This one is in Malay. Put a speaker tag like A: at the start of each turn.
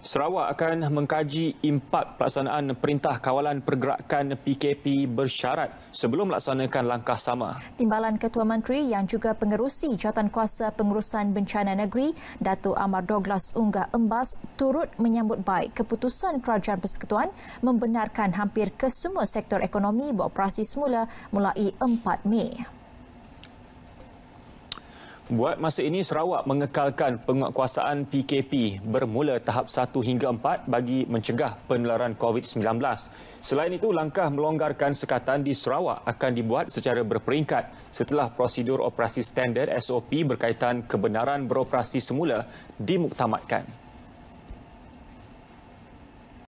A: Sarawak akan mengkaji impak pelaksanaan perintah kawalan pergerakan PKP bersyarat sebelum melaksanakan langkah sama.
B: Timbalan Ketua Menteri yang juga pengerusi jawatan kuasa pengurusan bencana negeri, Dato' Amar Douglas Unggah Embas turut menyambut baik keputusan Kerajaan Persekutuan membenarkan hampir kesemua sektor ekonomi beroperasi semula mulai 4 Mei.
A: Buat masa ini Sarawak mengekalkan penguatkuasaan PKP bermula tahap 1 hingga 4 bagi mencegah penularan COVID-19. Selain itu, langkah melonggarkan sekatan di Sarawak akan dibuat secara berperingkat setelah prosedur operasi standard SOP berkaitan kebenaran beroperasi semula dimuktamadkan.